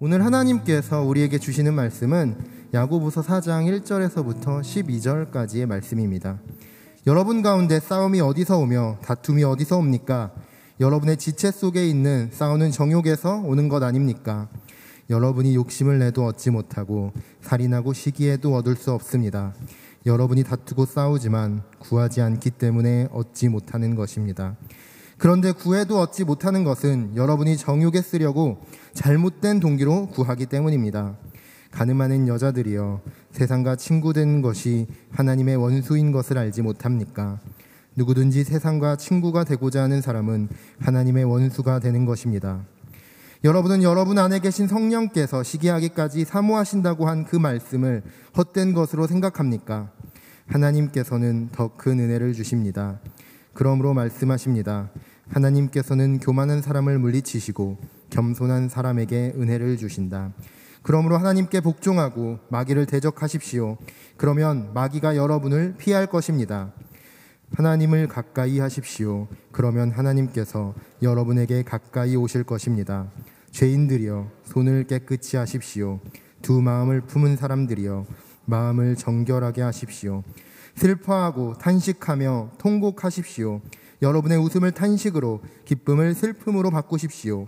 오늘 하나님께서 우리에게 주시는 말씀은 야고보서 4장 1절에서부터 12절까지의 말씀입니다. 여러분 가운데 싸움이 어디서 오며 다툼이 어디서 옵니까? 여러분의 지체 속에 있는 싸우는 정욕에서 오는 것 아닙니까? 여러분이 욕심을 내도 얻지 못하고 살인하고 시기해도 얻을 수 없습니다. 여러분이 다투고 싸우지만 구하지 않기 때문에 얻지 못하는 것입니다. 그런데 구해도 얻지 못하는 것은 여러분이 정욕에 쓰려고 잘못된 동기로 구하기 때문입니다. 가늠하는 여자들이여 세상과 친구된 것이 하나님의 원수인 것을 알지 못합니까? 누구든지 세상과 친구가 되고자 하는 사람은 하나님의 원수가 되는 것입니다. 여러분은 여러분 안에 계신 성령께서 시기하기까지 사모하신다고 한 그 말씀을 헛된 것으로 생각합니까? 하나님께서는 더 큰 은혜를 주십니다. 그러므로 말씀하십니다. 하나님께서는 교만한 사람을 물리치시고 겸손한 사람에게 은혜를 주신다. 그러므로 하나님께 복종하고 마귀를 대적하십시오. 그러면 마귀가 여러분을 피할 것입니다. 하나님을 가까이 하십시오. 그러면 하나님께서 여러분에게 가까이 오실 것입니다. 죄인들이여, 손을 깨끗이 하십시오. 두 마음을 품은 사람들이여, 마음을 정결하게 하십시오. 슬퍼하고 탄식하며 통곡하십시오. 여러분의 웃음을 탄식으로 기쁨을 슬픔으로 바꾸십시오.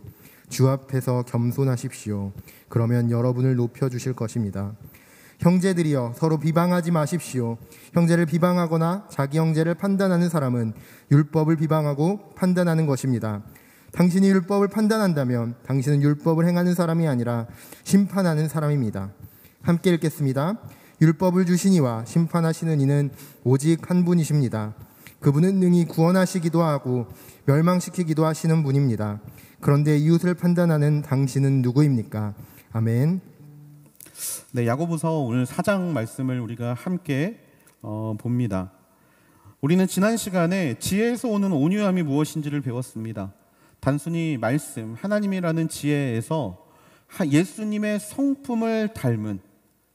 주 앞에서 겸손하십시오. 그러면 여러분을 높여 주실 것입니다. 형제들이여 서로 비방하지 마십시오. 형제를 비방하거나 자기 형제를 판단하는 사람은 율법을 비방하고 판단하는 것입니다. 당신이 율법을 판단한다면 당신은 율법을 행하는 사람이 아니라 심판하는 사람입니다. 함께 읽겠습니다. 율법을 주시니와 심판하시는 이는 오직 한 분이십니다. 그분은 능히 구원하시기도 하고 멸망시키기도 하시는 분입니다. 그런데 이웃을 판단하는 당신은 누구입니까? 아멘. 네, 야고보서 오늘 사장 말씀을 우리가 함께 어, 봅니다. 우리는 지난 시간에 지혜에서 오는 온유함이 무엇인지를 배웠습니다. 단순히 말씀 하나님이라는 지혜에서 예수님의 성품을 닮은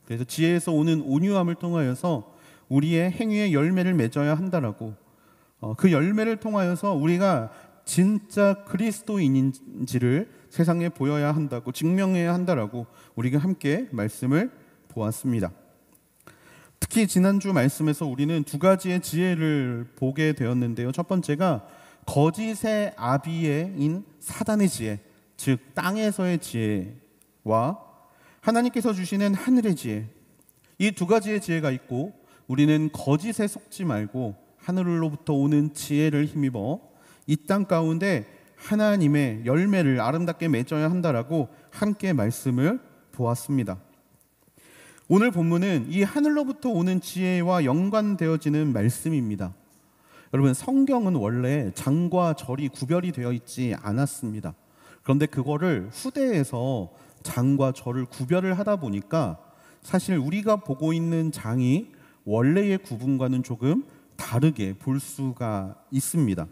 그래서 지혜에서 오는 온유함을 통하여서 우리의 행위의 열매를 맺어야 한다라고 어, 그 열매를 통하여서 우리가 진짜 그리스도인인지를 세상에 보여야 한다고 증명해야 한다라고 우리가 함께 말씀을 보았습니다. 특히 지난주 말씀에서 우리는 두 가지의 지혜를 보게 되었는데요. 첫 번째가 거짓의 아비에인 사단의 지혜, 즉 땅에서의 지혜와 하나님께서 주시는 하늘의 지혜. 이 두 가지의 지혜가 있고 우리는 거짓에 속지 말고 하늘로부터 오는 지혜를 힘입어 이 땅 가운데 하나님의 열매를 아름답게 맺어야 한다라고 함께 말씀을 보았습니다. 오늘 본문은 이 하늘로부터 오는 지혜와 연관되어지는 말씀입니다. 여러분 성경은 원래 장과 절이 구별이 되어 있지 않았습니다. 그런데 그거를 후대에서 장과 절을 구별을 하다 보니까 사실 우리가 보고 있는 장이 원래의 구분과는 조금 다르게 볼 수가 있습니다.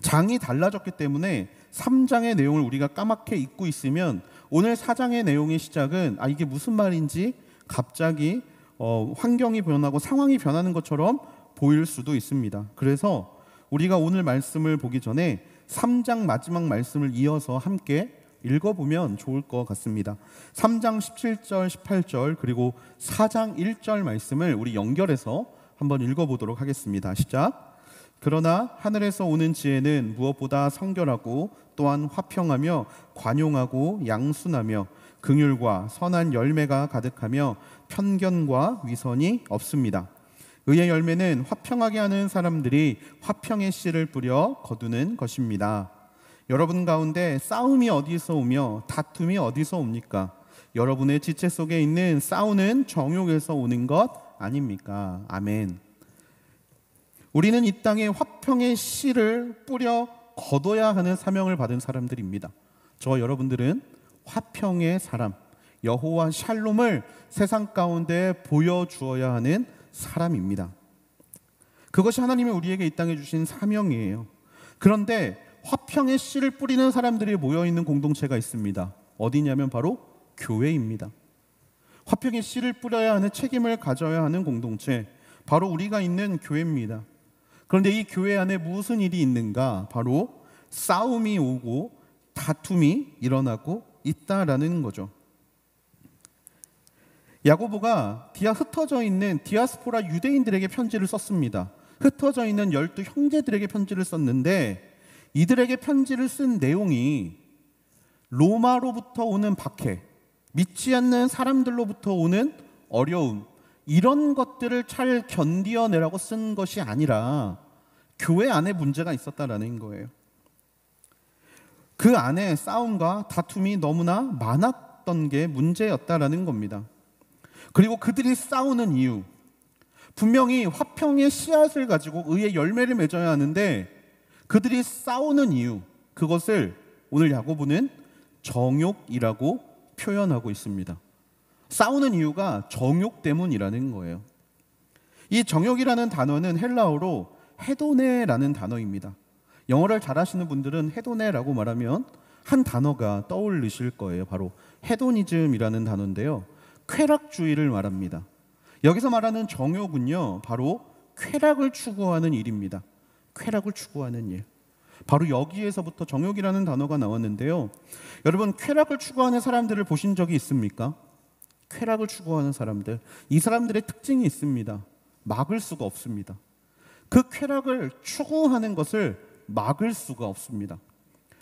장이 달라졌기 때문에 3장의 내용을 우리가 까맣게 잊고 있으면 오늘 4장의 내용의 시작은 아 이게 무슨 말인지 갑자기 어, 환경이 변하고 상황이 변하는 것처럼 보일 수도 있습니다. 그래서 우리가 오늘 말씀을 보기 전에 3장 마지막 말씀을 이어서 함께 읽어보면 좋을 것 같습니다. 3장 17절, 18절 그리고 4장 1절 말씀을 우리 연결해서 한번 읽어보도록 하겠습니다. 시작. 그러나 하늘에서 오는 지혜는 무엇보다 성결하고 또한 화평하며 관용하고 양순하며 긍휼과 선한 열매가 가득하며 편견과 위선이 없습니다. 의의 열매는 화평하게 하는 사람들이 화평의 씨를 뿌려 거두는 것입니다. 여러분 가운데 싸움이 어디서 오며 다툼이 어디서 옵니까? 여러분의 지체 속에 있는 싸우는 정욕에서 오는 것 아닙니까? 아멘. 우리는 이 땅에 화평의 씨를 뿌려 거둬야 하는 사명을 받은 사람들입니다. 저 여러분들은 화평의 사람, 여호와 샬롬을 세상 가운데 보여주어야 하는 사람입니다. 그것이 하나님이 우리에게 이 땅에 주신 사명이에요. 그런데 화평의 씨를 뿌리는 사람들이 모여 있는 공동체가 있습니다. 어디냐면 바로 교회입니다. 화평의 씨를 뿌려야 하는 책임을 가져야 하는 공동체, 바로 우리가 있는 교회입니다. 그런데 이 교회 안에 무슨 일이 있는가? 바로 싸움이 오고 다툼이 일어나고 있다라는 거죠. 야고보가 디아 흩어져 있는 디아스포라 유대인들에게 편지를 썼습니다. 흩어져 있는 열두 형제들에게 편지를 썼는데 이들에게 편지를 쓴 내용이 로마로부터 오는 박해, 믿지 않는 사람들로부터 오는 어려움, 이런 것들을 잘 견디어내라고 쓴 것이 아니라 교회 안에 문제가 있었다라는 거예요. 그 안에 싸움과 다툼이 너무나 많았던 게 문제였다라는 겁니다. 그리고 그들이 싸우는 이유. 분명히 화평의 씨앗을 가지고 의의 열매를 맺어야 하는데 그들이 싸우는 이유. 그것을 오늘 야고보는 정욕이라고 표현하고 있습니다. 싸우는 이유가 정욕 때문이라는 거예요. 이 정욕이라는 단어는 헬라어로 헤도네라는 단어입니다. 영어를 잘하시는 분들은 헤도네라고 말하면 한 단어가 떠올리실 거예요. 바로 헤도니즘이라는 단어인데요. 쾌락주의를 말합니다. 여기서 말하는 정욕은요, 바로 쾌락을 추구하는 일입니다. 쾌락을 추구하는 일. 바로 여기에서부터 정욕이라는 단어가 나왔는데요. 여러분 쾌락을 추구하는 사람들을 보신 적이 있습니까? 쾌락을 추구하는 사람들. 이 사람들의 특징이 있습니다. 막을 수가 없습니다. 그 쾌락을 추구하는 것을 막을 수가 없습니다.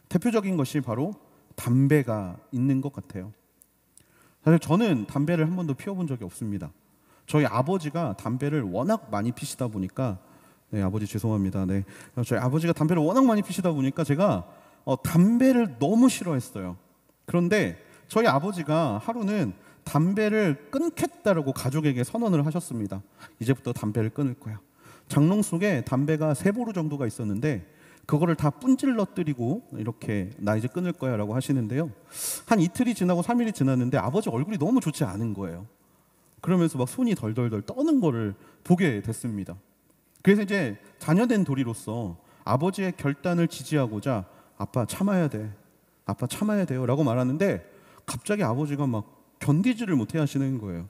대표적인 것이 바로 담배가 있는 것 같아요. 사실 저는 담배를 한 번도 피워본 적이 없습니다. 저희 아버지가 담배를 워낙 많이 피시다 보니까 네, 아버지 죄송합니다. 네. 저희 아버지가 담배를 워낙 많이 피시다 보니까 제가 어, 담배를 너무 싫어했어요. 그런데 저희 아버지가 하루는 담배를 끊겠다라고 가족에게 선언을 하셨습니다. 이제부터 담배를 끊을 거야. 장롱 속에 담배가 세 보루 정도가 있었는데 그거를 다뿜질러뜨리고 이렇게 나 이제 끊을 거야라고 하시는데요. 한 이틀이 지나고 3일이 지났는데 아버지 얼굴이 너무 좋지 않은 거예요. 그러면서 막 손이 덜덜덜 떠는 거를 보게 됐습니다. 그래서 이제 자녀된 도리로서 아버지의 결단을 지지하고자 아빠 참아야 돼. 아빠 참아야 돼요. 라고 말하는데 갑자기 아버지가 막 견디지를 못해 하시는 거예요.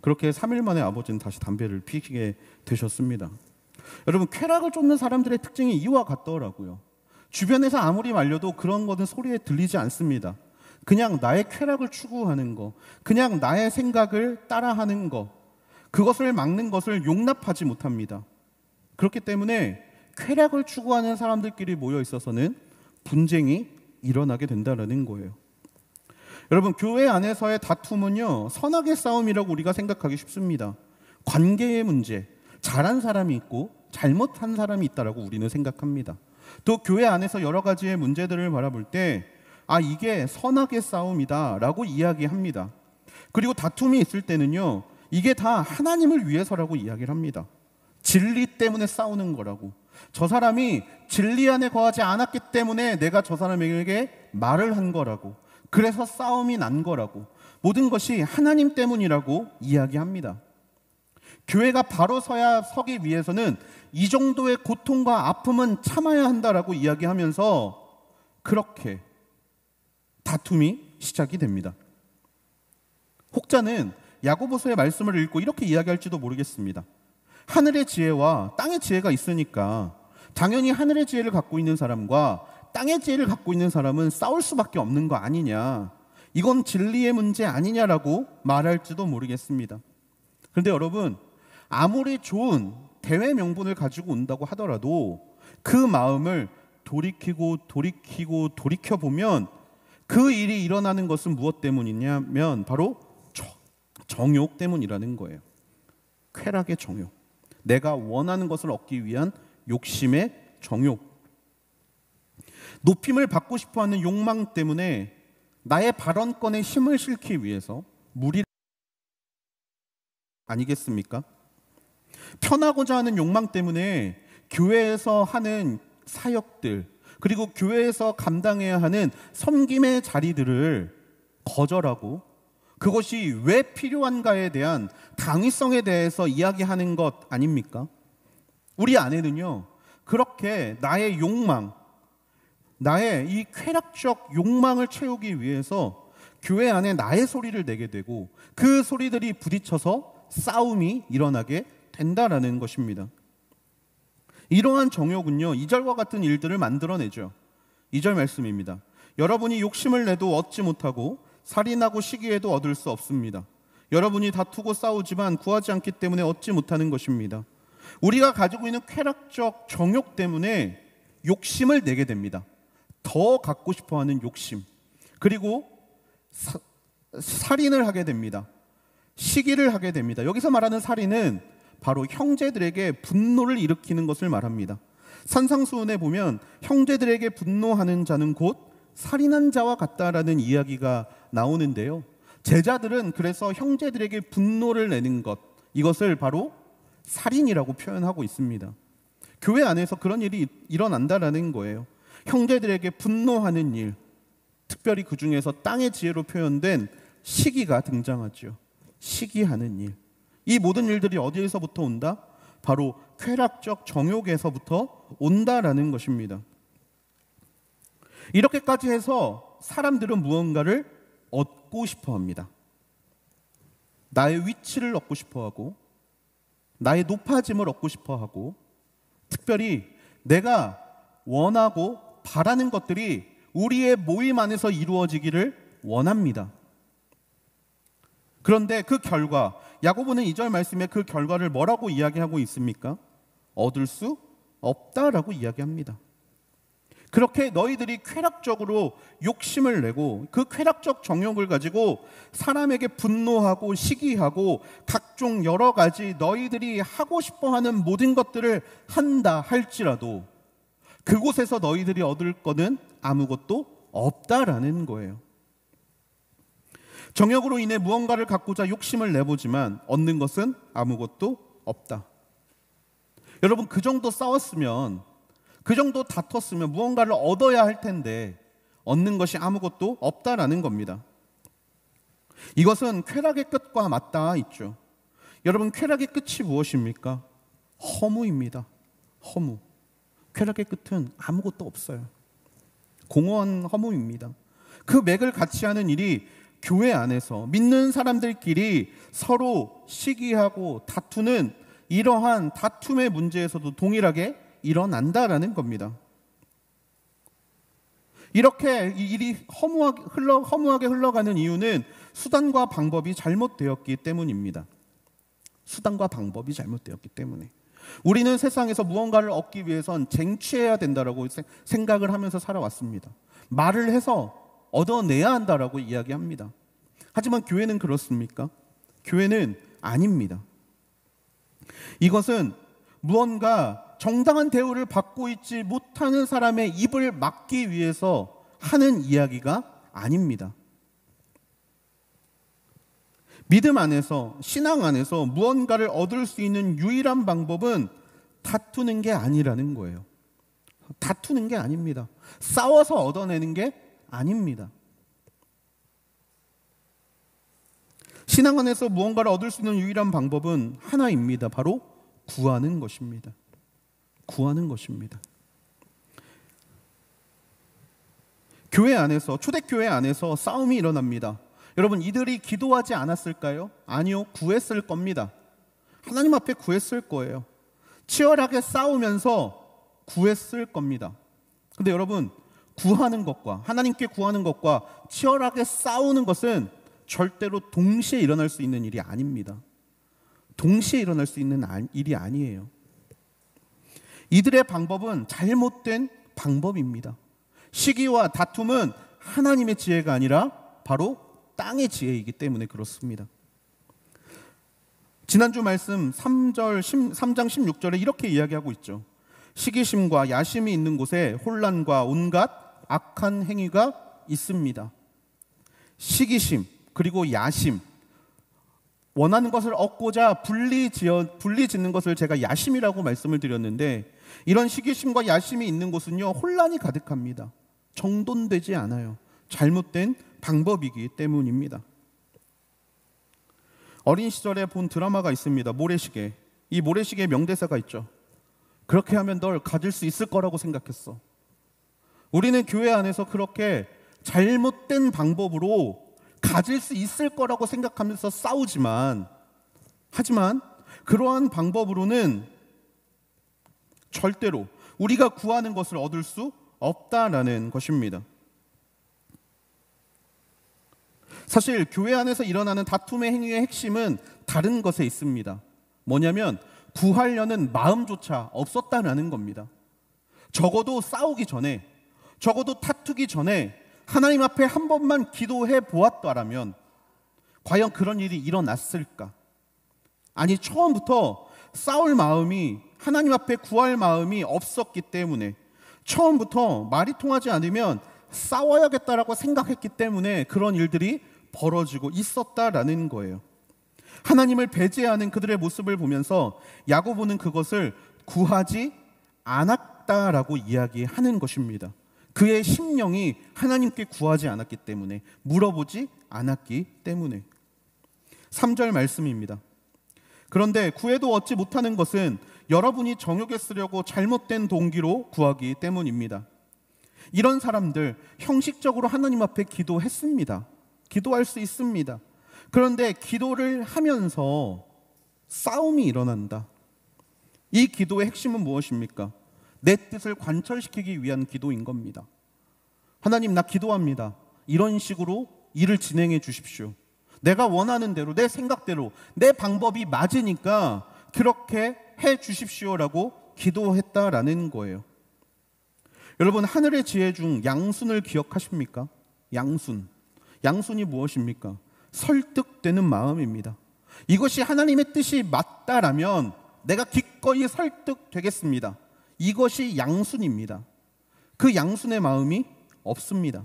그렇게 3일 만에 아버지는 다시 담배를 피우게 되셨습니다. 여러분, 쾌락을 쫓는 사람들의 특징이 이와 같더라고요. 주변에서 아무리 말려도 그런 것은 소리에 들리지 않습니다. 그냥 나의 쾌락을 추구하는 거, 그냥 나의 생각을 따라하는 거, 그것을 막는 것을 용납하지 못합니다. 그렇기 때문에 쾌락을 추구하는 사람들끼리 모여 있어서는 분쟁이 일어나게 된다라는 거예요. 여러분, 교회 안에서의 다툼은요, 선악의 싸움이라고 우리가 생각하기 쉽습니다. 관계의 문제, 잘한 사람이 있고 잘못한 사람이 있다라고 우리는 생각합니다. 또 교회 안에서 여러 가지의 문제들을 바라볼 때, 아, 이게 선악의 싸움이다라고 이야기합니다. 그리고 다툼이 있을 때는요, 이게 다 하나님을 위해서라고 이야기를 합니다. 진리 때문에 싸우는 거라고. 저 사람이 진리 안에 거하지 않았기 때문에 내가 저 사람에게 말을 한 거라고. 그래서 싸움이 난 거라고. 모든 것이 하나님 때문이라고 이야기합니다. 교회가 바로 서야 서기 위해서는 이 정도의 고통과 아픔은 참아야 한다라고 이야기하면서 그렇게 다툼이 시작이 됩니다. 혹자는 야고보서의 말씀을 읽고 이렇게 이야기할지도 모르겠습니다. 하늘의 지혜와 땅의 지혜가 있으니까 당연히 하늘의 지혜를 갖고 있는 사람과 땅의 지혜를 갖고 있는 사람은 싸울 수밖에 없는 거 아니냐. 이건 진리의 문제 아니냐라고 말할지도 모르겠습니다. 그런데 여러분, 아무리 좋은 대외 명분을 가지고 온다고 하더라도 그 마음을 돌이키고 돌이키고 돌이켜 보면 그 일이 일어나는 것은 무엇 때문이냐면 바로 정욕 때문이라는 거예요. 쾌락의 정욕. 내가 원하는 것을 얻기 위한 욕심의 정욕. 높임을 받고 싶어 하는 욕망 때문에 나의 발언권에 힘을 실기 위해서 무리 를 아니겠습니까? 편하고자 하는 욕망 때문에 교회에서 하는 사역들 그리고 교회에서 감당해야 하는 섬김의 자리들을 거절하고 그것이 왜 필요한가에 대한 당위성에 대해서 이야기하는 것 아닙니까? 우리 안에는요, 그렇게 나의 욕망, 나의 이 쾌락적 욕망을 채우기 위해서 교회 안에 나의 소리를 내게 되고 그 소리들이 부딪혀서 싸움이 일어나게 된다라는 것입니다. 이러한 정욕은요, 이절과 같은 일들을 만들어내죠. 이절 말씀입니다. 여러분이 욕심을 내도 얻지 못하고 살인하고 시기해도 얻을 수 없습니다. 여러분이 다투고 싸우지만 구하지 않기 때문에 얻지 못하는 것입니다. 우리가 가지고 있는 쾌락적 정욕 때문에 욕심을 내게 됩니다. 더 갖고 싶어 하는 욕심. 그리고 사, 살인을 하게 됩니다. 시기를 하게 됩니다. 여기서 말하는 살인은 바로 형제들에게 분노를 일으키는 것을 말합니다. 산상수훈에 보면 형제들에게 분노하는 자는 곧 살인한 자와 같다라는 이야기가 나오는데요. 제자들은 그래서 형제들에게 분노를 내는 것, 이것을 바로 살인이라고 표현하고 있습니다. 교회 안에서 그런 일이 일어난다라는 거예요. 형제들에게 분노하는 일, 특별히 그 중에서 땅의 지혜로 표현된 시기가 등장하죠. 시기하는 일. 이 모든 일들이 어디에서부터 온다? 바로 쾌락적 정욕에서부터 온다라는 것입니다. 이렇게까지 해서 사람들은 무언가를 얻고 싶어 합니다. 나의 위치를 얻고 싶어 하고, 나의 높아짐을 얻고 싶어 하고, 특별히 내가 원하고 바라는 것들이 우리의 모임 안에서 이루어지기를 원합니다. 그런데 그 결과, 야고보는 이 절 말씀에 그 결과를 뭐라고 이야기하고 있습니까? 얻을 수 없다라고 이야기합니다. 그렇게 너희들이 쾌락적으로 욕심을 내고 그 쾌락적 정욕을 가지고 사람에게 분노하고 시기하고 각종 여러 가지 너희들이 하고 싶어 하는 모든 것들을 한다 할지라도 그곳에서 너희들이 얻을 것은 아무것도 없다라는 거예요. 정욕으로 인해 무언가를 갖고자 욕심을 내보지만 얻는 것은 아무것도 없다. 여러분 그 정도 싸웠으면 그 정도 다퉜으면 무언가를 얻어야 할 텐데 얻는 것이 아무것도 없다라는 겁니다. 이것은 쾌락의 끝과 맞닿아 있죠. 여러분 쾌락의 끝이 무엇입니까? 허무입니다. 허무. 쾌락의 끝은 아무것도 없어요. 공허한 허무입니다. 그 맥을 같이 하는 일이 교회 안에서 믿는 사람들끼리 서로 시기하고 다투는 이러한 다툼의 문제에서도 동일하게 일어난다라는 겁니다. 이렇게 일이 허무하게, 흘러, 허무하게 흘러가는 이유는 수단과 방법이 잘못되었기 때문입니다. 수단과 방법이 잘못되었기 때문에. 우리는 세상에서 무언가를 얻기 위해선 쟁취해야 된다라고 생각을 하면서 살아왔습니다. 말을 해서 얻어내야 한다라고 이야기합니다. 하지만 교회는 그렇습니까? 교회는 아닙니다. 이것은 무언가 정당한 대우를 받고 있지 못하는 사람의 입을 막기 위해서 하는 이야기가 아닙니다. 믿음 안에서, 신앙 안에서 무언가를 얻을 수 있는 유일한 방법은 다투는 게 아니라는 거예요. 다투는 게 아닙니다. 싸워서 얻어내는 게 아닙니다. 신앙 안에서 무언가를 얻을 수 있는 유일한 방법은 하나입니다. 바로 구하는 것입니다. 구하는 것입니다. 교회 안에서 초대교회 안에서 싸움이 일어납니다. 여러분 이들이 기도하지 않았을까요? 아니요, 구했을 겁니다. 하나님 앞에 구했을 거예요. 치열하게 싸우면서 구했을 겁니다. 근데 여러분 구하는 것과 하나님께 구하는 것과 치열하게 싸우는 것은 절대로 동시에 일어날 수 있는 일이 아닙니다. 동시에 일어날 수 있는 일이 아니에요. 이들의 방법은 잘못된 방법입니다. 시기와 다툼은 하나님의 지혜가 아니라 바로 땅의 지혜이기 때문에 그렇습니다. 지난주 말씀 3절 3장 16절에 이렇게 이야기하고 있죠. 시기심과 야심이 있는 곳에 혼란과 온갖 악한 행위가 있습니다. 시기심 그리고 야심 원하는 것을 얻고자 분리 지어 분리 짓는 것을 제가 야심이라고 말씀을 드렸는데 이런 시기심과 야심이 있는 곳은요, 혼란이 가득합니다. 정돈되지 않아요. 잘못된 방법이기 때문입니다. 어린 시절에 본 드라마가 있습니다. 모래시계. 이모래시계 명대사가 있죠. 그렇게 하면 널 가질 수 있을 거라고 생각했어. 우리는 교회 안에서 그렇게 잘못된 방법으로 가질 수 있을 거라고 생각하면서 싸우지만, 하지만 그러한 방법으로는 절대로 우리가 구하는 것을 얻을 수 없다라는 것입니다. 사실 교회 안에서 일어나는 다툼의 행위의 핵심은 다른 것에 있습니다. 뭐냐면 구하려는 마음조차 없었다라는 겁니다. 적어도 싸우기 전에, 적어도 다투기 전에 하나님 앞에 한 번만 기도해 보았다라면 과연 그런 일이 일어났을까? 아니, 처음부터 싸울 마음이 하나님 앞에 구할 마음이 없었기 때문에 처음부터 말이 통하지 않으면 싸워야겠다라고 생각했기 때문에 그런 일들이 벌어지고 있었다라는 거예요. 하나님을 배제하는 그들의 모습을 보면서 야고보는 그것을 구하지 않았다라고 이야기하는 것입니다. 그의 심령이 하나님께 구하지 않았기 때문에 물어보지 않았기 때문에 3절 말씀입니다. 그런데 구해도 얻지 못하는 것은 여러분이 정욕에 쓰려고 잘못된 동기로 구하기 때문입니다. 이런 사람들 형식적으로 하나님 앞에 기도했습니다. 기도할 수 있습니다. 그런데 기도를 하면서 싸움이 일어난다. 이 기도의 핵심은 무엇입니까? 내 뜻을 관철시키기 위한 기도인 겁니다. 하나님, 나 기도합니다. 이런 식으로 일을 진행해 주십시오. 내가 원하는 대로, 내 생각대로, 내 방법이 맞으니까 그렇게 해 주십시오라고 기도했다라는 거예요. 여러분 하늘의 지혜 중 양순을 기억하십니까? 양순. 양순이 무엇입니까? 설득되는 마음입니다. 이것이 하나님의 뜻이 맞다라면 내가 기꺼이 설득되겠습니다. 이것이 양순입니다. 그 양순의 마음이 없습니다.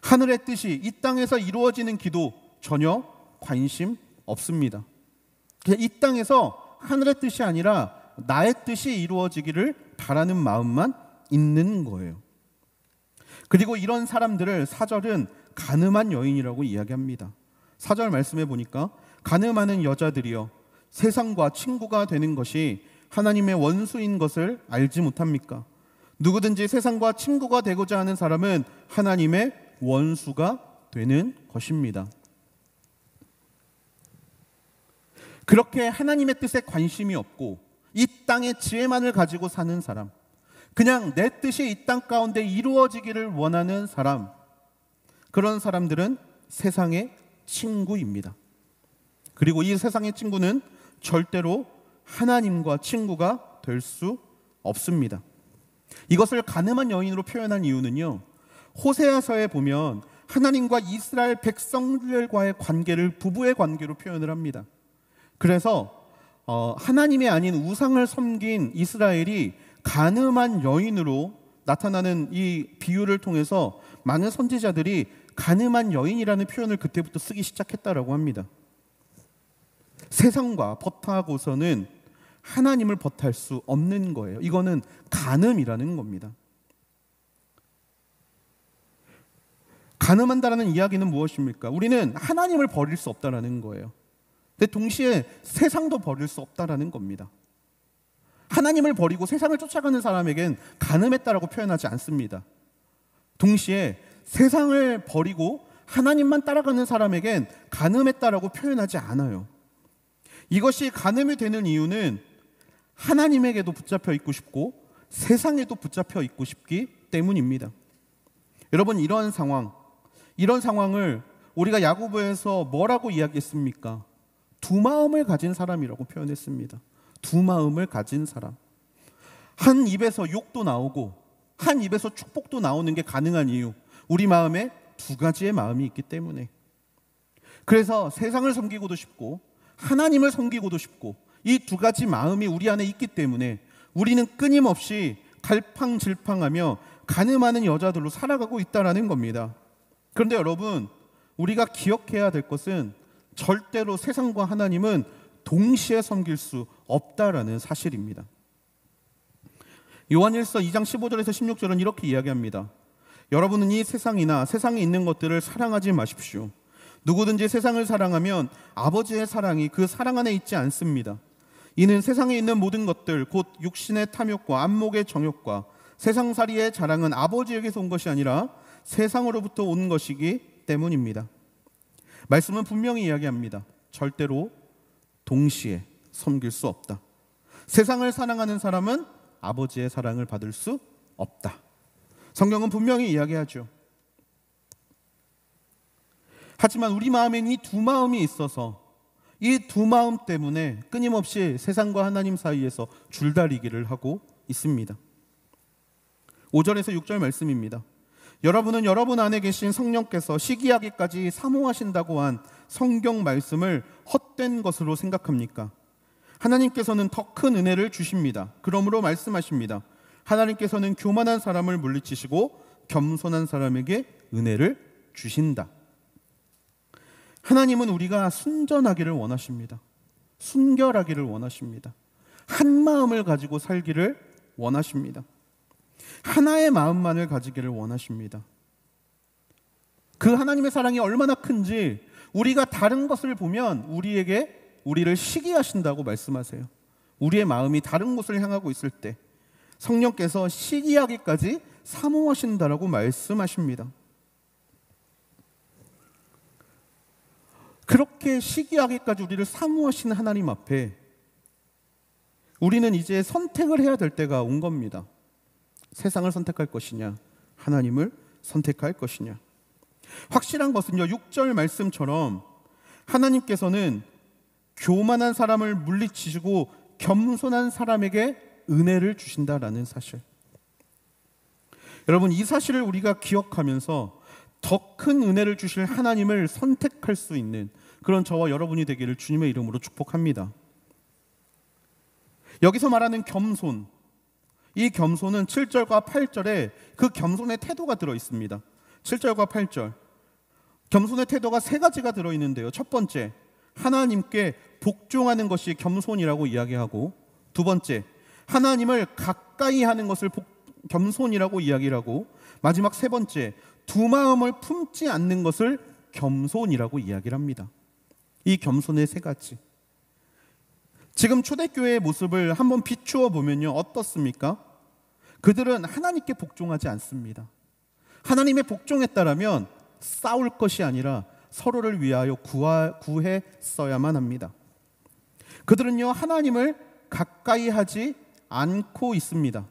하늘의 뜻이 이 땅에서 이루어지는 기도 전혀 관심 없습니다. 이 땅에서 하늘의 뜻이 아니라 나의 뜻이 이루어지기를 바라는 마음만 있는 거예요. 그리고 이런 사람들을 사절은 가늠한 여인이라고 이야기합니다. 사절 말씀해 보니까 가늠하는 여자들이여 세상과 친구가 되는 것이 하나님의 원수인 것을 알지 못합니까? 누구든지 세상과 친구가 되고자 하는 사람은 하나님의 원수가 되는 것입니다. 그렇게 하나님의 뜻에 관심이 없고 이 땅의 지혜만을 가지고 사는 사람, 그냥 내 뜻이 이 땅 가운데 이루어지기를 원하는 사람, 그런 사람들은 세상의 친구입니다. 그리고 이 세상의 친구는 절대로 하나님과 친구가 될 수 없습니다. 이것을 가늠한 여인으로 표현한 이유는요. 호세아서에 보면 하나님과 이스라엘 백성들과의 관계를 부부의 관계로 표현을 합니다. 그래서 어, 하나님이 아닌 우상을 섬긴 이스라엘이 가늠한 여인으로 나타나는 이 비유를 통해서 많은 선지자들이 가늠한 여인이라는 표현을 그때부터 쓰기 시작했다라고 합니다. 세상과 버타고서는 하나님을 버탈 수 없는 거예요. 이거는 가늠이라는 겁니다. 가늠한다라는 이야기는 무엇입니까? 우리는 하나님을 버릴 수 없다라는 거예요. 근데 동시에 세상도 버릴 수 없다라는 겁니다. 하나님을 버리고 세상을 쫓아가는 사람에겐 가늠했다라고 표현하지 않습니다. 동시에 세상을 버리고 하나님만 따라가는 사람에겐 가늠했다라고 표현하지 않아요. 이것이 가늠이 되는 이유는 하나님에게도 붙잡혀 있고 싶고 세상에도 붙잡혀 있고 싶기 때문입니다. 여러분 이런 상황, 이런 상황을 우리가 야구부에서 뭐라고 이야기했습니까? 두 마음을 가진 사람이라고 표현했습니다. 두 마음을 가진 사람. 한 입에서 욕도 나오고 한 입에서 축복도 나오는 게 가능한 이유. 우리 마음에 두 가지의 마음이 있기 때문에. 그래서 세상을 섬기고도 싶고 하나님을 섬기고도 싶고 이 두 가지 마음이 우리 안에 있기 때문에 우리는 끊임없이 갈팡질팡하며 가늠하는 여자들로 살아가고 있다라는 겁니다. 그런데 여러분, 우리가 기억해야 될 것은 절대로 세상과 하나님은 동시에 섬길 수 없다라는 사실입니다. 요한일서 2장 15절에서 16절은 이렇게 이야기합니다. 여러분은 이 세상이나 세상에 있는 것들을 사랑하지 마십시오. 누구든지 세상을 사랑하면 아버지의 사랑이 그 사랑 안에 있지 않습니다. 이는 세상에 있는 모든 것들, 곧 육신의 탐욕과 안목의 정욕과 세상살이의 자랑은 아버지에게서 온 것이 아니라 세상으로부터 온 것이기 때문입니다. 말씀은 분명히 이야기합니다. 절대로 동시에 섬길 수 없다. 세상을 사랑하는 사람은 아버지의 사랑을 받을 수 없다. 성경은 분명히 이야기하죠. 하지만 우리 마음엔 이 두 마음이 있어서 이 두 마음 때문에 끊임없이 세상과 하나님 사이에서 줄다리기를 하고 있습니다. 5절에서 6절 말씀입니다. 여러분은 여러분 안에 계신 성령께서 시기하기까지 사모하신다고 한 성경 말씀을 헛된 것으로 생각합니까? 하나님께서는 더 큰 은혜를 주십니다. 그러므로 말씀하십니다. 하나님께서는 교만한 사람을 물리치시고 겸손한 사람에게 은혜를 주신다. 하나님은 우리가 순전하기를 원하십니다. 순결하기를 원하십니다. 한 마음을 가지고 살기를 원하십니다. 하나의 마음만을 가지기를 원하십니다. 그 하나님의 사랑이 얼마나 큰지 우리가 다른 것을 보면 우리에게 우리를 시기하신다고 말씀하세요. 우리의 마음이 다른 곳을 향하고 있을 때 성령께서 시기하기까지 사모하신다라고 말씀하십니다. 그렇게 시기하기까지 우리를 사모하시는 하나님 앞에 우리는 이제 선택을 해야 될 때가 온 겁니다. 세상을 선택할 것이냐, 하나님을 선택할 것이냐. 확실한 것은요, 6절 말씀처럼 하나님께서는 교만한 사람을 물리치시고 겸손한 사람에게 은혜를 주신다라는 사실. 여러분, 이 사실을 우리가 기억하면서 더 큰 은혜를 주실 하나님을 선택할 수 있는 그런 저와 여러분이 되기를 주님의 이름으로 축복합니다. 여기서 말하는 겸손, 이 겸손은 7절과 8절에 그 겸손의 태도가 들어 있습니다. 7절과 8절. 겸손의 태도가 세 가지가 들어 있는데요. 첫 번째, 하나님께 복종하는 것이 겸손이라고 이야기하고 두 번째, 하나님을 가까이 하는 것을 복, 겸손이라고 이야기하고 마지막 세 번째, 두 마음을 품지 않는 것을 겸손이라고 이야기를 합니다. 이 겸손의 세 가지. 지금 초대교회의 모습을 한번 비추어 보면요. 어떻습니까? 그들은 하나님께 복종하지 않습니다. 하나님의 복종했다라면 싸울 것이 아니라 서로를 위하여 구하, 구해 써야만 합니다. 그들은요, 하나님을 가까이 하지 않고 있습니다.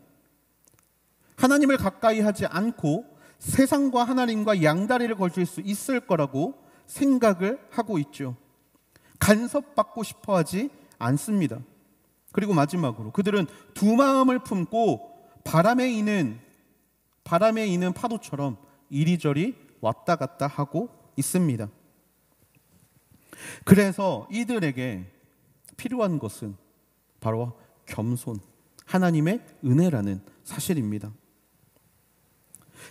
하나님을 가까이 하지 않고 세상과 하나님과 양다리를 걸칠 수 있을 거라고 생각을 하고 있죠. 간섭받고 싶어 하지 않습니다. 그리고 마지막으로 그들은 두 마음을 품고 바람에 이는 바람에 이는 파도처럼 이리저리 왔다 갔다 하고 있습니다. 그래서 이들에게 필요한 것은 바로 겸손, 하나님의 은혜라는 사실입니다.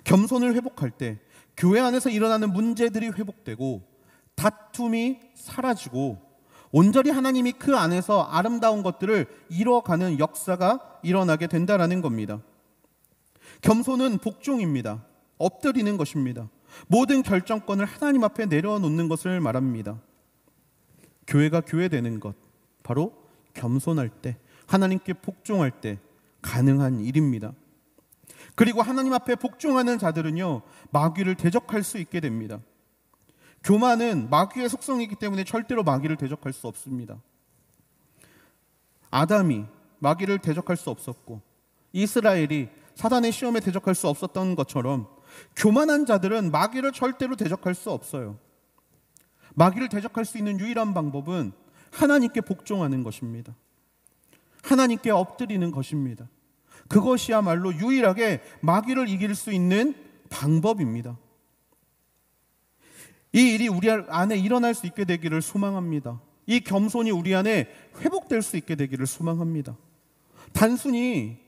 겸손을 회복할 때 교회 안에서 일어나는 문제들이 회복되고 다툼이 사라지고 온전히 하나님이 그 안에서 아름다운 것들을 이뤄가는 역사가 일어나게 된다라는 겁니다. 겸손은 복종입니다. 엎드리는 것입니다. 모든 결정권을 하나님 앞에 내려놓는 것을 말합니다. 교회가 교회되는 것, 바로 겸손할 때, 하나님께 복종할 때 가능한 일입니다. 그리고 하나님 앞에 복종하는 자들은요, 마귀를 대적할 수 있게 됩니다. 교만은 마귀의 속성이기 때문에 절대로 마귀를 대적할 수 없습니다. 아담이 마귀를 대적할 수 없었고 이스라엘이 사단의 시험에 대적할 수 없었던 것처럼 교만한 자들은 마귀를 절대로 대적할 수 없어요. 마귀를 대적할 수 있는 유일한 방법은 하나님께 복종하는 것입니다. 하나님께 엎드리는 것입니다. 그것이야말로 유일하게 마귀를 이길 수 있는 방법입니다. 이 일이 우리 안에 일어날 수 있게 되기를 소망합니다. 이 겸손이 우리 안에 회복될 수 있게 되기를 소망합니다. 단순히,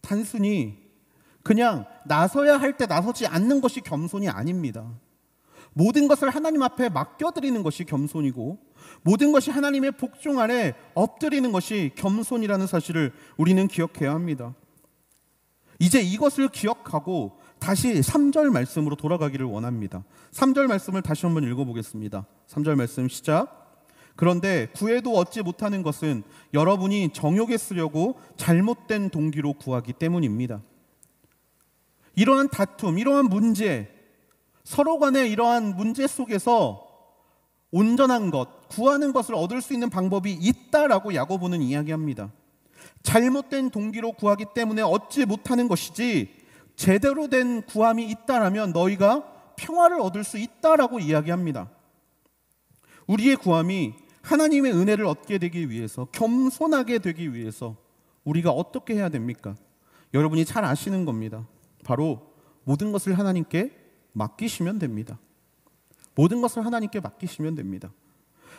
단순히 그냥 나서야 할 때 나서지 않는 것이 겸손이 아닙니다. 모든 것을 하나님 앞에 맡겨드리는 것이 겸손이고 모든 것이 하나님의 복종 아래 엎드리는 것이 겸손이라는 사실을 우리는 기억해야 합니다. 이제 이것을 기억하고 다시 3절 말씀으로 돌아가기를 원합니다. 3절 말씀을 다시 한번 읽어보겠습니다. 3절 말씀 시작. 그런데 구해도 얻지 못하는 것은 여러분이 정욕에 쓰려고 잘못된 동기로 구하기 때문입니다. 이러한 다툼, 이러한 문제, 서로 간의 이러한 문제 속에서 온전한 것, 구하는 것을 얻을 수 있는 방법이 있다라고 야고보는 이야기합니다. 잘못된 동기로 구하기 때문에 얻지 못하는 것이지 제대로 된 구함이 있다라면 너희가 평화를 얻을 수 있다라고 이야기합니다. 우리의 구함이 하나님의 은혜를 얻게 되기 위해서 겸손하게 되기 위해서 우리가 어떻게 해야 됩니까? 여러분이 잘 아시는 겁니다. 바로 모든 것을 하나님께 맡기시면 됩니다. 모든 것을 하나님께 맡기시면 됩니다.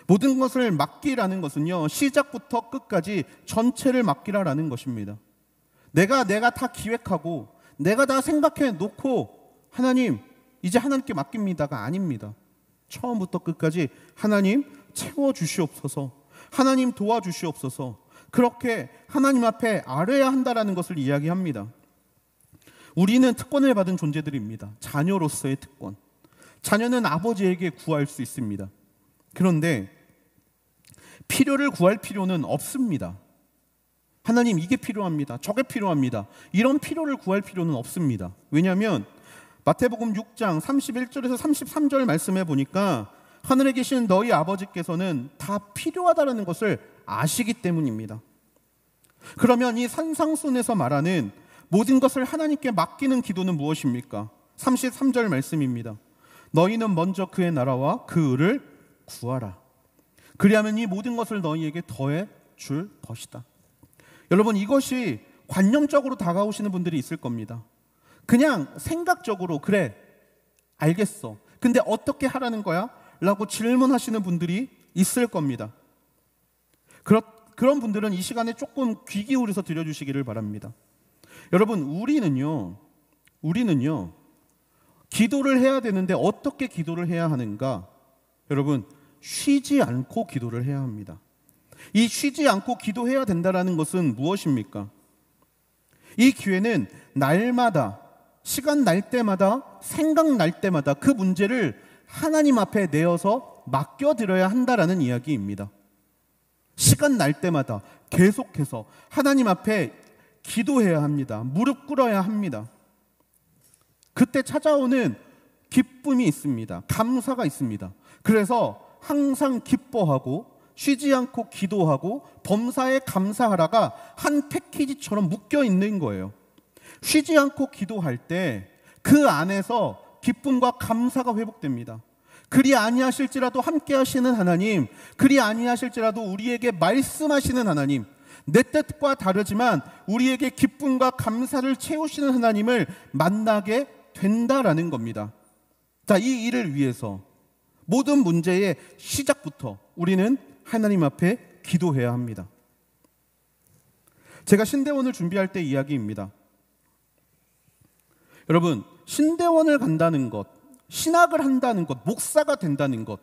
모든 것을 맡기라는 것은요, 시작부터 끝까지 전체를 맡기라라는 것입니다. 내가 내가 다 기획하고 내가 다 생각해 놓고 하나님 이제 하나님께 맡깁니다가 아닙니다. 처음부터 끝까지 하나님 채워 주시옵소서. 하나님 도와 주시옵소서. 그렇게 하나님 앞에 아뢰야 한다라는 것을 이야기합니다. 우리는 특권을 받은 존재들입니다. 자녀로서의 특권. 자녀는 아버지에게 구할 수 있습니다. 그런데 필요를 구할 필요는 없습니다. 하나님 이게 필요합니다. 저게 필요합니다. 이런 필요를 구할 필요는 없습니다. 왜냐하면 마태복음 6장 31절에서 33절 말씀해 보니까 하늘에 계신 너희 아버지께서는 다 필요하다라는 것을 아시기 때문입니다. 그러면 이 산상순에서 말하는 모든 것을 하나님께 맡기는 기도는 무엇입니까? 33절 말씀입니다. 너희는 먼저 그의 나라와 그 을을 구하라. 그리하면 이 모든 것을 너희에게 더해 줄 것이다. 여러분 이것이 관념적으로 다가오시는 분들이 있을 겁니다. 그냥 생각적으로 그래 알겠어. 근데 어떻게 하라는 거야? 라고 질문하시는 분들이 있을 겁니다. 그렇, 그런 분들은 이 시간에 조금 귀 기울여서 들려주시기를 바랍니다. 여러분, 우리는요, 우리는요, 기도를 해야 되는데 어떻게 기도를 해야 하는가? 여러분, 쉬지 않고 기도를 해야 합니다. 이 쉬지 않고 기도해야 된다라는 것은 무엇입니까? 이 기회는 날마다 시간 날 때마다 생각날 때마다 그 문제를 하나님 앞에 내어서 맡겨드려야 한다라는 이야기입니다. 시간 날 때마다 계속해서 하나님 앞에 기도해야 합니다. 무릎 꿇어야 합니다. 그때 찾아오는 기쁨이 있습니다. 감사가 있습니다. 그래서 항상 기뻐하고 쉬지 않고 기도하고 범사에 감사하라가 한 패키지처럼 묶여 있는 거예요. 쉬지 않고 기도할 때 그 안에서 기쁨과 감사가 회복됩니다. 그리 아니하실지라도 함께 하시는 하나님, 그리 아니하실지라도 우리에게 말씀하시는 하나님, 내 뜻과 다르지만 우리에게 기쁨과 감사를 채우시는 하나님을 만나게 된다라는 겁니다. 자, 이 일을 위해서 모든 문제의 시작부터 우리는 하나님 앞에 기도해야 합니다. 제가 신대원을 준비할 때 이야기입니다. 여러분, 신대원을 간다는 것, 신학을 한다는 것, 목사가 된다는 것,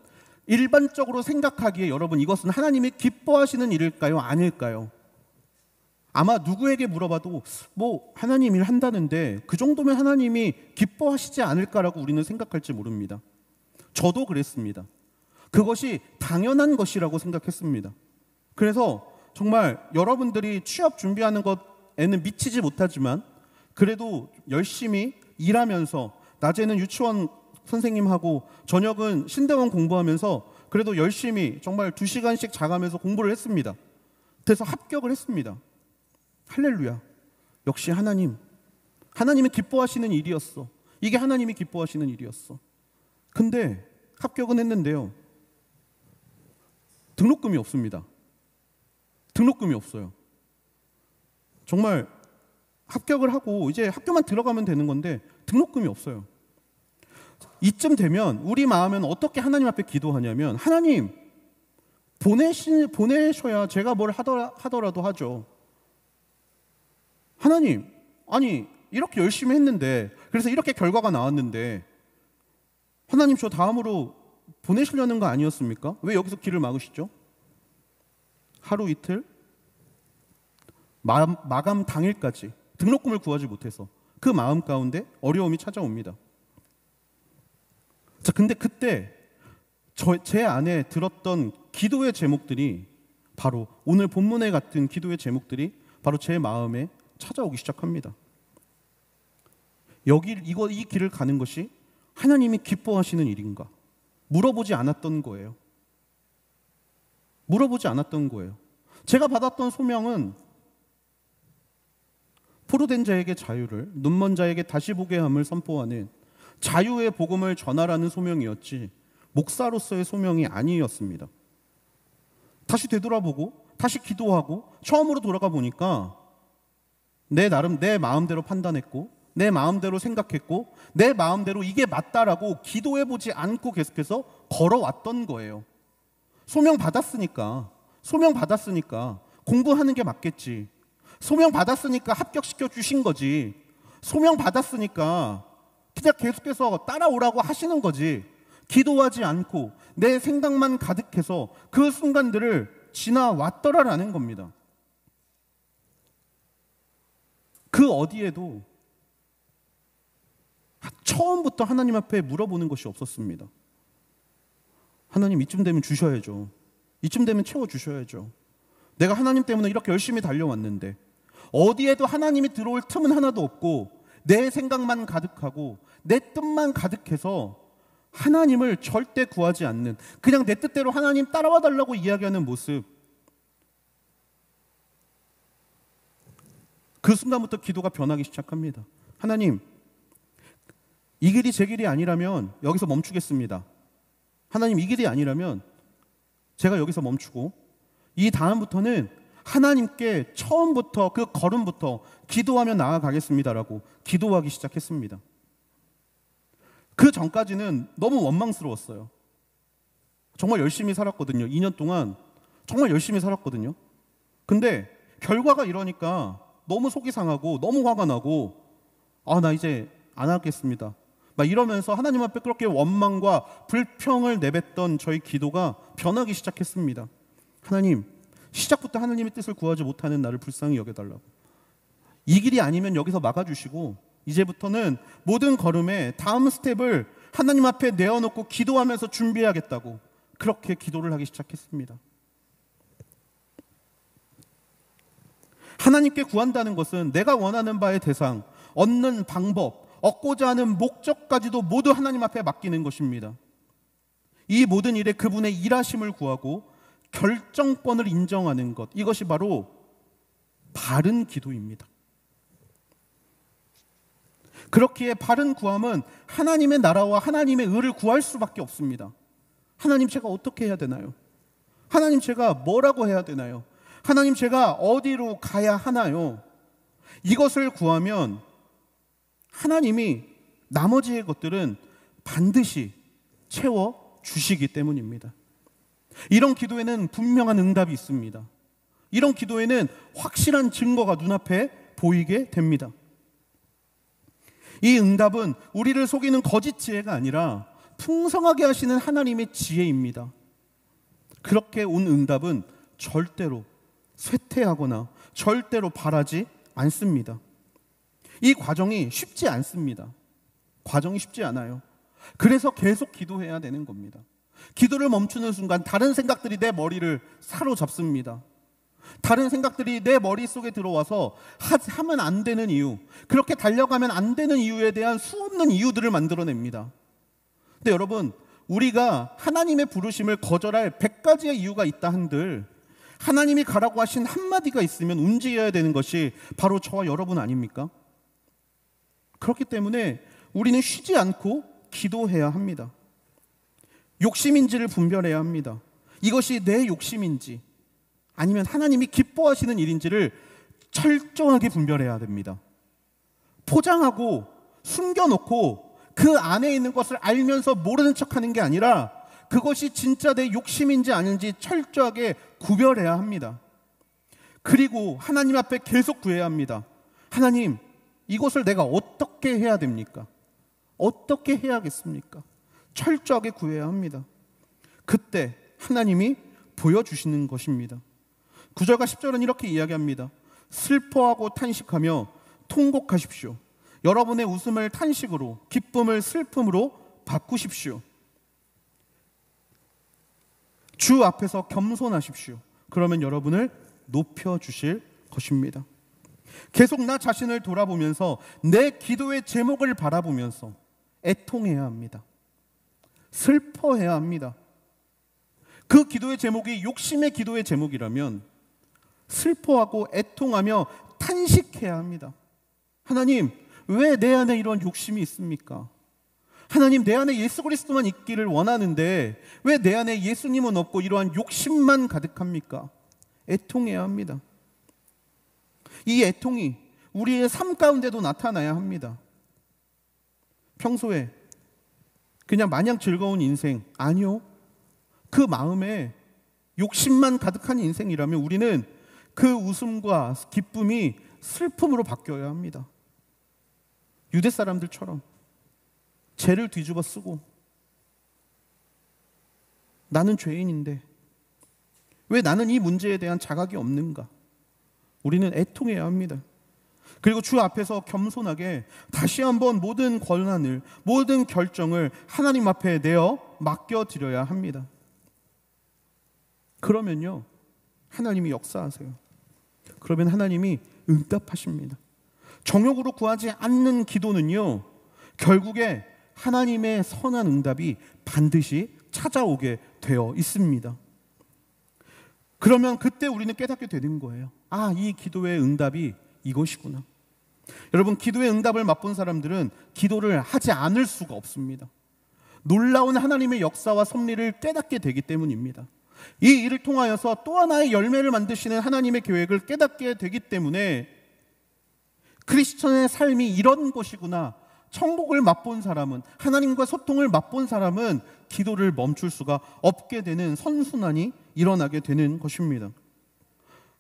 일반적으로 생각하기에 여러분 이것은 하나님이 기뻐하시는 일일까요? 아닐까요? 아마 누구에게 물어봐도 뭐 하나님 일 한다는데 그 정도면 하나님이 기뻐하시지 않을까라고 우리는 생각할지 모릅니다. 저도 그랬습니다. 그것이 당연한 것이라고 생각했습니다. 그래서 정말 여러분들이 취업 준비하는 것에는 미치지 못하지만 그래도 열심히 일하면서 낮에는 유치원 선생님하고 저녁은 신대원 공부하면서 그래도 열심히 정말 두 시간씩 자가면서 공부를 했습니다. 그래서 합격을 했습니다. 할렐루야. 역시 하나님. 하나님이 기뻐하시는 일이었어. 이게 하나님이 기뻐하시는 일이었어. 근데 합격은 했는데요. 등록금이 없습니다. 등록금이 없어요. 정말 합격을 하고 이제 학교만 들어가면 되는 건데 등록금이 없어요. 이쯤 되면 우리 마음은 어떻게 하나님 앞에 기도하냐면 하나님 보내신 보내셔야 제가 뭘 하더라, 하더라도 하죠. 하나님 아니 이렇게 열심히 했는데 그래서 이렇게 결과가 나왔는데 하나님 저 다음으로 보내시려는 거 아니었습니까? 왜 여기서 길을 막으시죠? 하루 이틀 마, 마감 당일까지 등록금을 구하지 못해서 그 마음 가운데 어려움이 찾아옵니다. 자, 근데 그때 저, 제 안에 들었던 기도의 제목들이 바로 오늘 본문에 같은 기도의 제목들이 바로 제 마음에 찾아오기 시작합니다. 여기 이거 이 길을 가는 것이 하나님이 기뻐하시는 일인가? 물어보지 않았던 거예요. 물어보지 않았던 거예요. 제가 받았던 소명은 포로된 자에게 자유를, 눈먼 자에게 다시 보게 함을 선포하는 자유의 복음을 전하라는 소명이었지 목사로서의 소명이 아니었습니다. 다시 되돌아보고 다시 기도하고 처음으로 돌아가 보니까 내 나름 내 마음대로 판단했고 내 마음대로 생각했고 내 마음대로 이게 맞다라고 기도해 보지 않고 계속해서 걸어왔던 거예요. 소명 받았으니까 소명 받았으니까 공부하는 게 맞겠지. 소명 받았으니까 합격시켜 주신 거지. 소명 받았으니까 그냥 계속해서 따라오라고 하시는 거지. 기도하지 않고 내 생각만 가득해서 그 순간들을 지나왔더라라는 겁니다. 그 어디에도 처음부터 하나님 앞에 물어보는 것이 없었습니다. 하나님 이쯤 되면 주셔야죠. 이쯤 되면 채워 주셔야죠. 내가 하나님 때문에 이렇게 열심히 달려왔는데 어디에도 하나님이 들어올 틈은 하나도 없고 내 생각만 가득하고 내 뜻만 가득해서 하나님을 절대 구하지 않는 그냥 내 뜻대로 하나님 따라와 달라고 이야기하는 모습 그 순간부터 기도가 변하기 시작합니다. 하나님, 이 길이 제 길이 아니라면 여기서 멈추겠습니다. 하나님 이 길이 아니라면 제가 여기서 멈추고 이 다음부터는 하나님께 처음부터 그 걸음부터 기도하며 나아가겠습니다라고 기도하기 시작했습니다. 그 전까지는 너무 원망스러웠어요. 정말 열심히 살았거든요. 2년 동안 정말 열심히 살았거든요. 근데 결과가 이러니까 너무 속이 상하고 너무 화가 나고 아, 나 이제 안 하겠습니다. 막 이러면서 하나님 앞에 그렇게 원망과 불평을 내뱉던 저희 기도가 변하기 시작했습니다. 하나님, 시작부터 하나님의 뜻을 구하지 못하는 나를 불쌍히 여겨달라고. 이 길이 아니면 여기서 막아주시고, 이제부터는 모든 걸음에 다음 스텝을 하나님 앞에 내어놓고 기도하면서 준비해야겠다고 그렇게 기도를 하기 시작했습니다. 하나님께 구한다는 것은 내가 원하는 바의 대상, 얻는 방법, 얻고자 하는 목적까지도 모두 하나님 앞에 맡기는 것입니다. 이 모든 일에 그분의 일하심을 구하고 결정권을 인정하는 것. 이것이 바로 바른 기도입니다. 그렇기에 바른 구함은 하나님의 나라와 하나님의 의를 구할 수밖에 없습니다. 하나님 제가 어떻게 해야 되나요? 하나님 제가 뭐라고 해야 되나요? 하나님 제가 어디로 가야 하나요? 이것을 구하면 하나님이 나머지의 것들은 반드시 채워 주시기 때문입니다. 이런 기도에는 분명한 응답이 있습니다. 이런 기도에는 확실한 증거가 눈앞에 보이게 됩니다. 이 응답은 우리를 속이는 거짓 지혜가 아니라 풍성하게 하시는 하나님의 지혜입니다. 그렇게 온 응답은 절대로 쇠퇴하거나 절대로 바라지 않습니다. 이 과정이 쉽지 않습니다. 과정이 쉽지 않아요. 그래서 계속 기도해야 되는 겁니다. 기도를 멈추는 순간 다른 생각들이 내 머리를 사로잡습니다. 다른 생각들이 내 머릿속에 들어와서 하, 면안 되는 이유, 그렇게 달려가면 안 되는 이유에 대한 수없는 이유들을 만들어냅니다. 근데 여러분, 우리가 하나님의 부르심을 거절할 100가지의 이유가 있다 한들 하나님이 가라고 하신 한마디가 있으면 움직여야 되는 것이 바로 저와 여러분 아닙니까? 그렇기 때문에 우리는 쉬지 않고 기도해야 합니다. 욕심인지를 분별해야 합니다. 이것이 내 욕심인지 아니면 하나님이 기뻐하시는 일인지를 철저하게 분별해야 됩니다. 포장하고 숨겨놓고 그 안에 있는 것을 알면서 모르는 척 하는 게 아니라 그것이 진짜 내 욕심인지 아닌지 철저하게 구별해야 합니다. 그리고 하나님 앞에 계속 구해야 합니다. 하나님, 이것을 내가 어떻게 해야 됩니까? 어떻게 해야겠습니까? 철저하게 구해야 합니다. 그때 하나님이 보여주시는 것입니다. 9절과 10절은 이렇게 이야기합니다. 슬퍼하고 탄식하며 통곡하십시오. 여러분의 웃음을 탄식으로, 기쁨을 슬픔으로 바꾸십시오. 주 앞에서 겸손하십시오. 그러면 여러분을 높여주실 것입니다. 계속 나 자신을 돌아보면서 내 기도의 제목을 바라보면서 애통해야 합니다. 슬퍼해야 합니다. 그 기도의 제목이 욕심의 기도의 제목이라면 슬퍼하고 애통하며 탄식해야 합니다. 하나님, 왜 내 안에 이런 욕심이 있습니까? 하나님, 내 안에 예수 그리스도만 있기를 원하는데 왜 내 안에 예수님은 없고 이러한 욕심만 가득합니까? 애통해야 합니다. 이 애통이 우리의 삶 가운데도 나타나야 합니다. 평소에 그냥 마냥 즐거운 인생 아니요. 그 마음에 욕심만 가득한 인생이라면 우리는 그 웃음과 기쁨이 슬픔으로 바뀌어야 합니다. 유대 사람들처럼 죄를 뒤집어 쓰고 나는 죄인인데 왜 나는 이 문제에 대한 자각이 없는가? 우리는 애통해야 합니다. 그리고 주 앞에서 겸손하게 다시 한번 모든 권한을, 모든 결정을 하나님 앞에 내어 맡겨드려야 합니다. 그러면요, 하나님이 역사하세요. 그러면 하나님이 응답하십니다. 정욕으로 구하지 않는 기도는요, 결국에 하나님의 선한 응답이 반드시 찾아오게 되어 있습니다. 그러면 그때 우리는 깨닫게 되는 거예요. 아, 이 기도의 응답이 이것이구나. 여러분, 기도의 응답을 맛본 사람들은 기도를 하지 않을 수가 없습니다. 놀라운 하나님의 역사와 섭리를 깨닫게 되기 때문입니다. 이 일을 통하여서 또 하나의 열매를 만드시는 하나님의 계획을 깨닫게 되기 때문에 크리스천의 삶이 이런 것이구나. 천국을 맛본 사람은 하나님과 소통을 맛본 사람은 기도를 멈출 수가 없게 되는 선순환이 일어나게 되는 것입니다.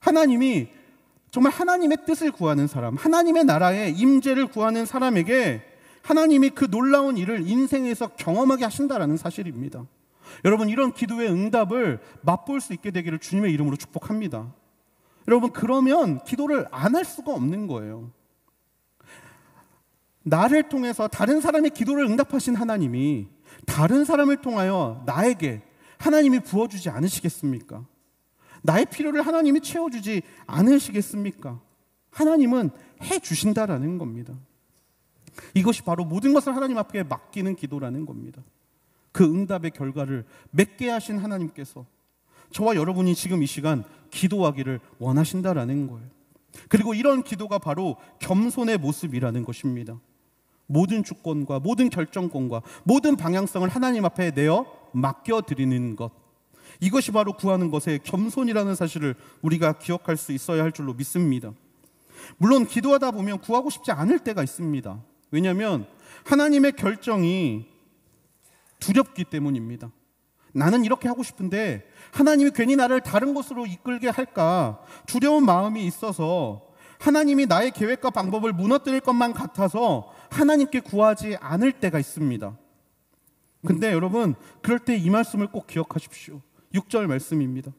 하나님이 정말 하나님의 뜻을 구하는 사람, 하나님의 나라의 임재를 구하는 사람에게 하나님이 그 놀라운 일을 인생에서 경험하게 하신다라는 사실입니다. 여러분 이런 기도의 응답을 맛볼 수 있게 되기를 주님의 이름으로 축복합니다. 여러분 그러면 기도를 안 할 수가 없는 거예요. 나를 통해서 다른 사람의 기도를 응답하신 하나님이 다른 사람을 통하여 나에게 하나님이 부어주지 않으시겠습니까? 나의 필요를 하나님이 채워주지 않으시겠습니까? 하나님은 해주신다라는 겁니다. 이것이 바로 모든 것을 하나님 앞에 맡기는 기도라는 겁니다. 그 응답의 결과를 맺게 하신 하나님께서 저와 여러분이 지금 이 시간 기도하기를 원하신다라는 거예요. 그리고 이런 기도가 바로 겸손의 모습이라는 것입니다. 모든 주권과 모든 결정권과 모든 방향성을 하나님 앞에 내어 맡겨드리는 것. 이것이 바로 구하는 것의 겸손이라는 사실을 우리가 기억할 수 있어야 할 줄로 믿습니다. 물론 기도하다 보면 구하고 싶지 않을 때가 있습니다. 왜냐하면 하나님의 결정이 두렵기 때문입니다. 나는 이렇게 하고 싶은데 하나님이 괜히 나를 다른 곳으로 이끌게 할까 두려운 마음이 있어서 하나님이 나의 계획과 방법을 무너뜨릴 것만 같아서 하나님께 구하지 않을 때가 있습니다. 근데 여러분, 그럴 때 이 말씀을 꼭 기억하십시오. 6절 말씀입니다.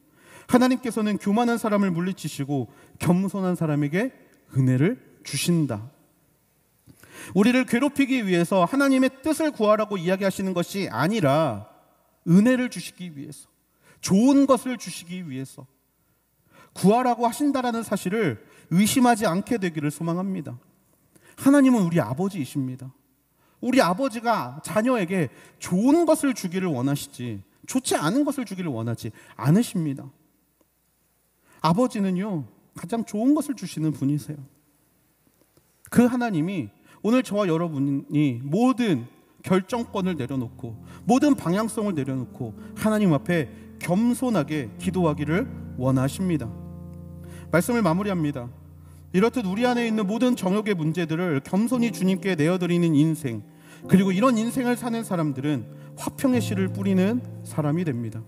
하나님께서는 교만한 사람을 물리치시고 겸손한 사람에게 은혜를 주신다. 우리를 괴롭히기 위해서 하나님의 뜻을 구하라고 이야기하시는 것이 아니라 은혜를 주시기 위해서, 좋은 것을 주시기 위해서 구하라고 하신다라는 사실을 의심하지 않게 되기를 소망합니다. 하나님은 우리 아버지이십니다. 우리 아버지가 자녀에게 좋은 것을 주기를 원하시지, 좋지 않은 것을 주기를 원하지 않으십니다. 아버지는요, 가장 좋은 것을 주시는 분이세요. 그 하나님이 오늘 저와 여러분이 모든 결정권을 내려놓고 모든 방향성을 내려놓고 하나님 앞에 겸손하게 기도하기를 원하십니다. 말씀을 마무리합니다. 이렇듯 우리 안에 있는 모든 정욕의 문제들을 겸손히 주님께 내어드리는 인생 그리고 이런 인생을 사는 사람들은 화평의 씨를 뿌리는 사람이 됩니다.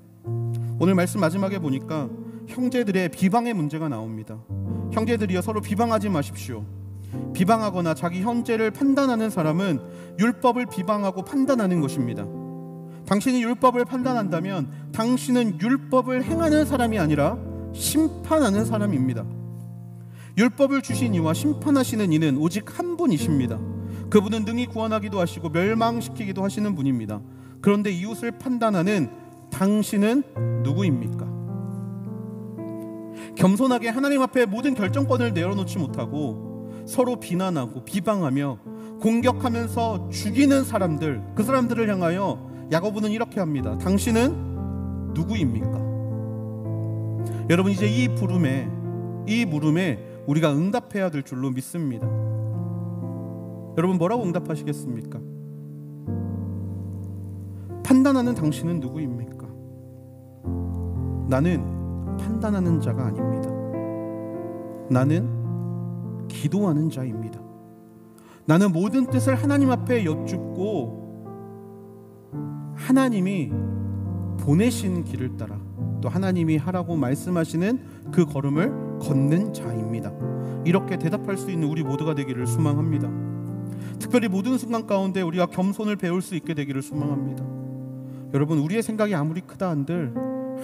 오늘 말씀 마지막에 보니까 형제들의 비방의 문제가 나옵니다. 형제들이여 서로 비방하지 마십시오. 비방하거나 자기 형제를 판단하는 사람은 율법을 비방하고 판단하는 것입니다. 당신이 율법을 판단한다면 당신은 율법을 행하는 사람이 아니라 심판하는 사람입니다. 율법을 주신 이와 심판하시는 이는 오직 한 분이십니다. 그분은 능히 구원하기도 하시고 멸망시키기도 하시는 분입니다. 그런데 이웃을 판단하는 당신은 누구입니까? 겸손하게 하나님 앞에 모든 결정권을 내려놓지 못하고 서로 비난하고 비방하며 공격하면서 죽이는 사람들, 그 사람들을 향하여 야고보는 이렇게 합니다. 당신은 누구입니까? 여러분 이제 이 부름에 이 물음에 우리가 응답해야 될 줄로 믿습니다. 여러분 뭐라고 응답하시겠습니까? 판단하는 당신은 누구입니까? 나는 판단하는 자가 아닙니다. 나는 기도하는 자입니다. 나는 모든 뜻을 하나님 앞에 여쭙고 하나님이 보내신 길을 따라 또 하나님이 하라고 말씀하시는 그 걸음을 걷는 자입니다. 이렇게 대답할 수 있는 우리 모두가 되기를 소망합니다. 특별히 모든 순간 가운데 우리가 겸손을 배울 수 있게 되기를 소망합니다. 여러분 우리의 생각이 아무리 크다 한들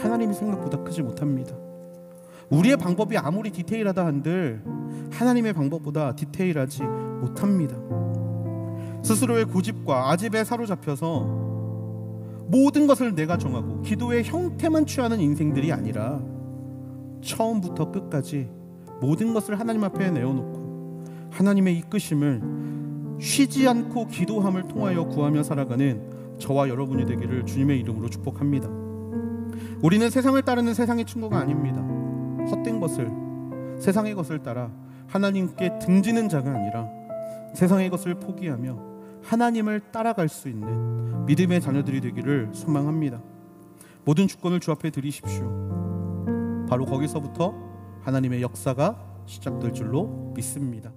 하나님의 생각보다 크지 못합니다. 우리의 방법이 아무리 디테일하다 한들 하나님의 방법보다 디테일하지 못합니다. 스스로의 고집과 아집에 사로잡혀서 모든 것을 내가 정하고 기도의 형태만 취하는 인생들이 아니라 처음부터 끝까지 모든 것을 하나님 앞에 내어놓고 하나님의 이끄심을 쉬지 않고 기도함을 통하여 구하며 살아가는 저와 여러분이 되기를 주님의 이름으로 축복합니다. 우리는 세상을 따르는 세상의 친구가 아닙니다. 헛된 것을 세상의 것을 따라 하나님께 등지는 자가 아니라 세상의 것을 포기하며 하나님을 따라갈 수 있는 믿음의 자녀들이 되기를 소망합니다. 모든 주권을 주 앞에 드리십시오. 바로 거기서부터 하나님의 역사가 시작될 줄로 믿습니다.